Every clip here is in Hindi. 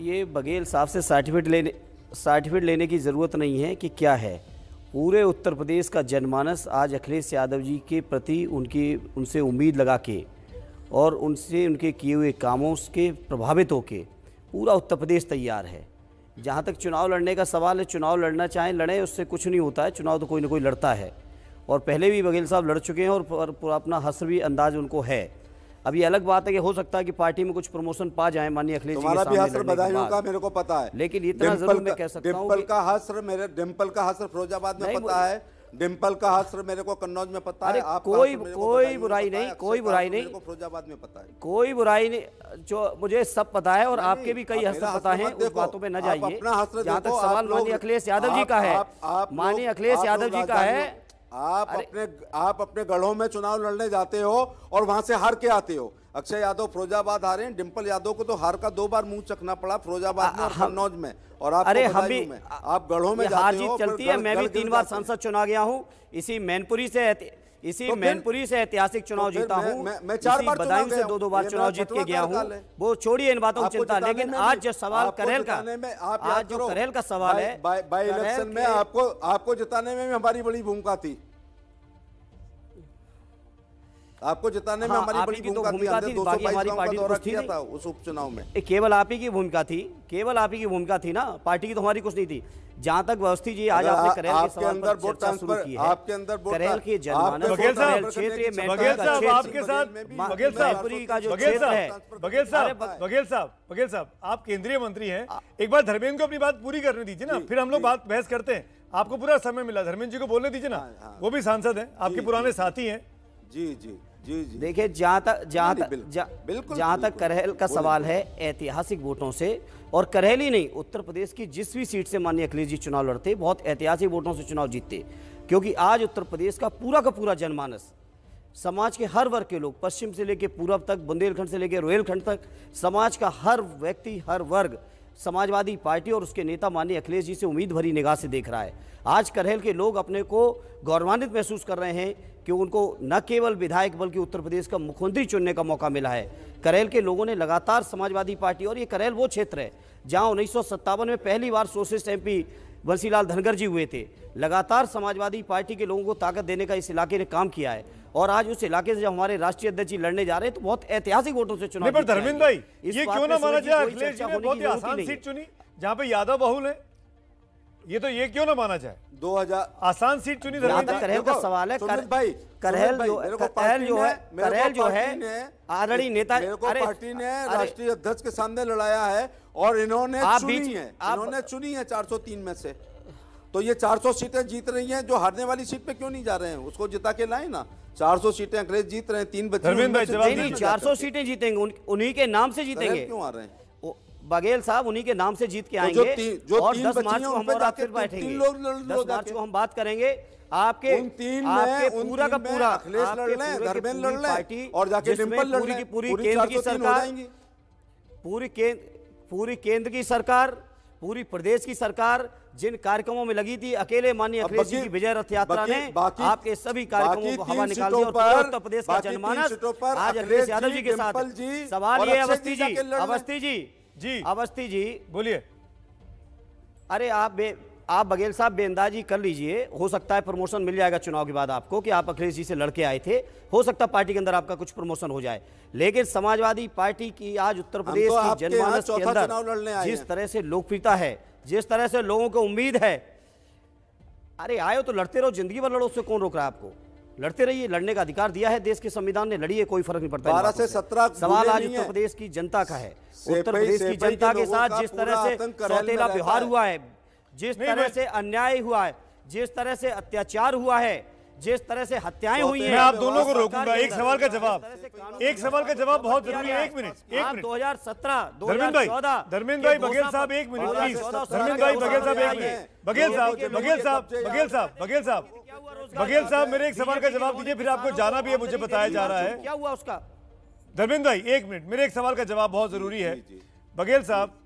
ये बघेल साहब से सर्टिफिकेट लेने सर्टिफिकेट लेने की ज़रूरत नहीं है कि क्या है पूरे उत्तर प्रदेश का जनमानस आज अखिलेश यादव जी के प्रति उनकी उनसे उम्मीद लगा के और उनसे उनके किए हुए कामों के प्रभावित होकर पूरा उत्तर प्रदेश तैयार है जहाँ तक चुनाव लड़ने का सवाल है चुनाव लड़ना चाहें लड़ें उससे कुछ नहीं होता है चुनाव तो कोई ना कोई लड़ता है और पहले भी बघेल साहब लड़ चुके हैं और अपना हसर भी अंदाज उनको है अब ये अलग बात है कि हो सकता है कि पार्टी में कुछ प्रमोशन पा जाए माननीय अखिलेश जी भी हसर बधाइयों का मेरे को पता है लेकिन इतना जरूर मैं कह सकता हूँ डिम्पल का हसर मेरे डिम्पल का हसर फिरोजाबाद में पता है डिम्पल का हसर मेरे को कन्नौज में पता है आप कोई कोई बुराई नहीं कोई बुराई नहीं फिरोजाबाद में पता है कोई बुराई नहीं जो मुझे सब पता है और आपके भी कई हसर पता है उस बातों में न जाइए जहाँ तक सवाल माननीय अखिलेश यादव जी का है माननीय अखिलेश यादव जी का है आप अपने आप अपने गढ़ों में चुनाव लड़ने जाते हो और वहां से हार के आते हो अक्षय यादव फिरोजाबाद हारे हैं डिम्पल यादव को तो हार का दो बार मुंह चखना पड़ा फिरोजाबाद में और कन्नौज में और आप अरे हम भी आप गढ़ों में हार जीत चलती है मैं भी तीन बार सांसद चुना गया हूँ इसी मैनपुरी से इसी तो मैनपुरी से ऐतिहासिक चुनाव तो जीता हूँ मैं, मैं चार बार बदायूं से दो दो बार चुनाव जीत के गया हूँ वो छोड़िए इन बातों की चिंता लेकिन आज जो सवाल करेल का आज जो करेल का सवाल है बाई इलेक्शन में आपको आपको जिताने में हमारी बड़ी भूमिका थी आपको जिताने में हाँ, हमारी बड़ी तो भूमिका थी बाकी हमारी पार्टी तो दौरा किया था उस उपचुनाव में केवल आप ही की भूमिका थी केवल आप ही की भूमिका थी ना पार्टी की तो हमारी कुछ नहीं थी जहाँ तक व्यवस्थी जी आज आपने आपके अंदर वोट ट्रांसफर की है आपके अंदर करेल क्षेत्रीय का जो बघेल साहब बघेल साहब बघेल साहब आप केंद्रीय मंत्री है एक बार धर्मेंद्र को अपनी बात पूरी करने दीजिए ना फिर हम लोग बात बहस करते हैं आपको पूरा समय मिला धर्मेंद्र जी को बोलने दीजिए ना हाँ, हाँ। वो भी सांसद है आपके पुराने साथी हैं जी जी देखिये जहाँ तक जहाँ तक बिल्कुल जहाँ तक करहल का सवाल है ऐतिहासिक वोटों से और करहल ही नहीं उत्तर प्रदेश की जिस भी सीट से माननीय अखिलेश जी चुनाव लड़ते बहुत ऐतिहासिक वोटों से चुनाव जीतते क्योंकि आज उत्तर प्रदेश का पूरा का पूरा जनमानस समाज के हर वर्ग के लोग पश्चिम से लेकर पूरब तक बुंदेलखंड से लेकर रोहेलखंड तक समाज का हर व्यक्ति हर वर्ग समाजवादी पार्टी और उसके नेता माननीय अखिलेश जी से उम्मीद भरी निगाह से देख रहा है आज करहल के लोग अपने को गौरवान्वित महसूस कर रहे हैं कि उनको न केवल विधायक बल्कि उत्तर प्रदेश का मुख्यमंत्री चुनने का मौका मिला है करेल के लोगों ने लगातार समाजवादी पार्टी और ये करेल वो क्षेत्र है जहां उन्नीस में पहली बार सोशलिस्ट एमपी बंसीलाल धनगर जी हुए थे लगातार समाजवादी पार्टी के लोगों को ताकत देने का इस इलाके ने काम किया है और आज उस इलाके से जब हमारे राष्ट्रीय अध्यक्ष जी लड़ने जा रहे हैं तो बहुत ऐतिहासिक वोटों से चुनाव पर धर्मेंद्र भाई ये क्यों ना माना जाए अखिलेश जी ने बहुत ही आसान सीट चुनी जहाँ पे यादव बहुल है ये तो ये क्यों ना माना जाए 2000 आसान सीट चुनी करहल का सवाल है कर, भाई करहल जो करहल जो है करहल जो है आरड़ी नेता मेरे को पार्टी ने राष्ट्रीय अध्यक्ष के सामने लड़ाया है और इन्होंने चुनी है इन्होंने चुनी है 403 में से तो ये 400 सीटें जीत रही हैं जो हारने वाली सीट पे क्यों नहीं जा रहे हैं उसको जिता के लाए ना चार सौ सीटें अंग्रेज जीत रहे हैं तीन बच्चे चार सौ सीटें जीतेंगे उन्हीं के नाम से जीतेंगे क्यों आ रहे हैं बघेल साहब उन्हीं के नाम से जीत के तो आएंगे जो ती, और दस मार्च को हम और तो बैठेंगे मार्च को हम बात करेंगे आपके उन तीन आपके पूरा का पूरा पार्टी और जाके पूरी की पूरी केंद्र की सरकार पूरी केंद्र पूरी केंद्र की सरकार पूरी प्रदेश की सरकार जिन कार्यक्रमों में लगी थी अकेले माननीय अखिलेश जी की विजय रथ यात्रा ने आपके सभी कार्यक्रमों को हवा निकाल दिया और उत्तर प्रदेश का जनमानस आज अखिलेश यादव जी के साथ सवाल ये अवस्थी जी अवस्थी जी जी अवस्थी जी बोलिए अरे आप बे आप बघेल साहब बेंदाजी कर लीजिए हो सकता है प्रमोशन मिल जाएगा चुनाव के बाद आपको कि आप अखिलेश जी से लड़के आए थे हो सकता है पार्टी के अंदर आपका कुछ प्रमोशन हो जाए लेकिन समाजवादी पार्टी की आज उत्तर तो प्रदेश तो की जनमानस के अंदर जिस तरह से लोकप्रियता है जिस तरह से लोगों को उम्मीद है अरे आयो तो लड़ते रहो जिंदगी भर लड़ो उससे कौन रोक रहा है आपको लड़ते रहिए लड़ने का अधिकार दिया है देश के संविधान ने लड़िए कोई फर्क नहीं पड़ता बारह से सत्रह सवाल आज उत्तर प्रदेश की जनता का है उत्तर प्रदेश की जनता के साथ जिस तरह से सौतेला व्यवहार हुआ है जिस तरह से अन्याय हुआ है जिस तरह से अत्याचार हुआ है जिस तरह से हत्याएं तो हुई तो हैं आप दोनों को रोकूंगा एक सवाल का जवाब एक सवाल का जवाब बहुत जरूरी है एक मिनट एक मिनट दो हजार सत्रह धर्मेंद्र भाई धर्मेंद्र भाई बघेल साहब एक मिनट प्लीज धर्मेंद्र भाई बघेल साहब एक मिनट बघेल साहब बघेल साहब बघेल साहब बघेल साहब बघेल साहब मेरे एक सवाल का जवाब दीजिए फिर आपको जाना भी है मुझे बताया जा रहा है क्या हुआ उसका धर्मेंद्र भाई एक मिनट मेरे एक सवाल का जवाब बहुत जरूरी है बघेल साहब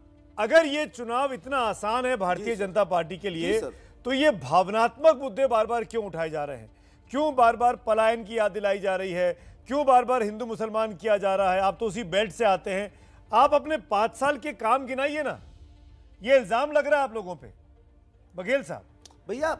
अगर ये चुनाव इतना आसान है भारतीय जनता पार्टी के लिए तो ये भावनात्मक मुद्दे बार बार क्यों उठाए जा रहे हैं क्यों बार बार पलायन की याद दिलाई जा रही है क्यों बार बार हिंदू मुसलमान किया जा रहा है आप तो उसी बेल्ट से आते हैं आप अपने पांच साल के काम गिनाइए ना ये इल्ज़ाम लग रहा है आप लोगों पर बघेल साहब भैया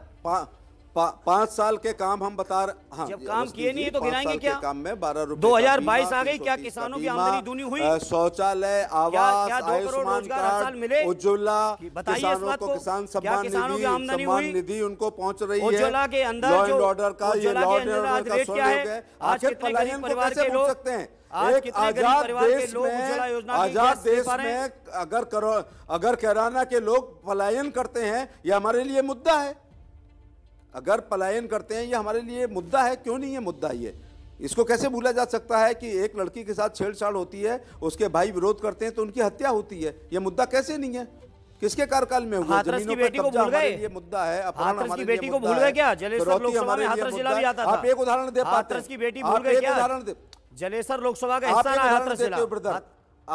पा, पाँच साल के काम हम बता रहे हाँ, जब काम किए नहीं है तो गिराएंगे क्या काम में बारह रूपए दो हजार बाईस आ गई क्या किसानों की आमदनी दुनी हुई शौचालय आवास आयुष्मान कार्ड मिले उज्ज्वला किसानों को किसान सम्मान निधि निधि उनको पहुंच रही है उज्ज्वला के अंदर जो ऑर्डर का ये ऑर्डर आखिर पलायन को कैसे पूछ सकते हैं एक आजाद देश में आजाद देश में अगर करो अगर कैराना के लोग पलायन करते हैं ये हमारे लिए मुद्दा है अगर पलायन करते हैं ये हमारे लिए मुद्दा है क्यों नहीं है मुद्दा ये इसको कैसे भूला जा सकता है कि एक लड़की के साथ छेड़छाड़ होती है उसके भाई विरोध करते हैं तो उनकी हत्या होती है ये मुद्दा कैसे नहीं है किसके कार्यकाल में हुआ जमीनों को भूल गए ये मुद्दा है अपहरण हमारे लिए बेटी को भूल गए क्या जलेसर लोकसभा में हाथरस जिला भी आता था आप एक उदाहरण दे पाते हैं की बेटी भूल गए क्या उदाहरण दे जलेसर लोकसभा का हिस्सा रहा हाथरस जिला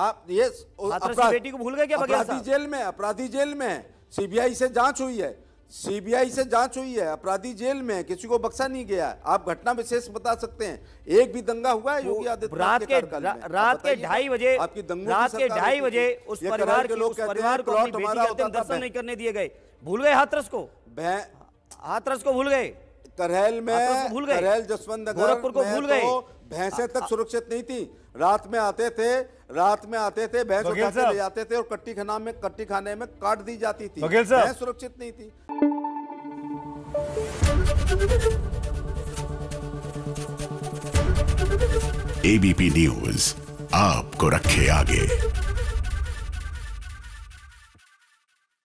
आप ये हाथरस की बेटी को भूल गए क्या अपराधी जेल में अपराधी जेल में सीबीआई से जांच हुई है सीबीआई से जांच हुई है अपराधी जेल में है किसी को बख्शा नहीं गया है आप घटना विशेष बता सकते हैं एक भी दंगा हुआ है योगी आदित्यनाथ रात के रात के ढाई बजे आपकी दंगों रात के ढाई बजे उस परिवार के लोग परिवार को अपनी दर्शन नहीं करने दिए गए भूल गए हाथरस को हाथरस को भूल गए करहल में भूल गए करहल जसवंत नगर गोरखपुर को भूल गए तो भैंसे तक सुरक्षित नहीं थी रात में आते थे रात में आते थे भैंस ले जाते थे और कट्टी खाना में कट्टी खाने में काट दी जाती थी भैंस सुरक्षित नहीं थी एबीपी न्यूज आपको रखे आगे